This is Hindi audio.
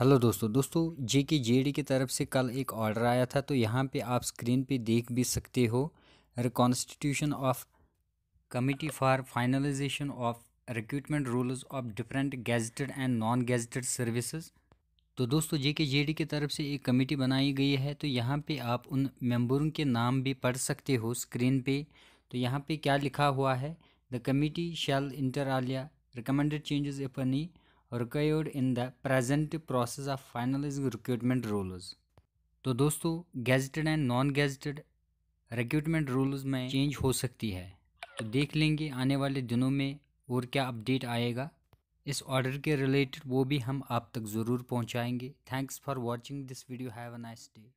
हेलो दोस्तों दोस्तों जे के जे डी की तरफ से कल एक ऑर्डर आया था तो यहाँ पे आप स्क्रीन पे देख भी सकते हो reconstitution of committee for finalization of recruitment rules of different gazetted and non gazetted services तो दोस्तों जे के जे डी की तरफ से एक कमेटी बनाई गई है तो यहाँ पर आप उन मेम्बरों के नाम भी पढ़ सकते हो स्क्रीन पे तो यहाँ पर क्या लिखा हुआ है the committee shall inter alia recommended changes if any required in the present process of finalizing recruitment rules तो दोस्तों gazetted and non gazetted recruitment rules में चेंज हो सकती है तो देख लेंगे आने वाले दिनों में और क्या अपडेट आएगा इस ऑर्डर के रिलेटेड वो भी हम आप तक ज़रूर पहुंचाएंगे thanks for watching this video have a nice day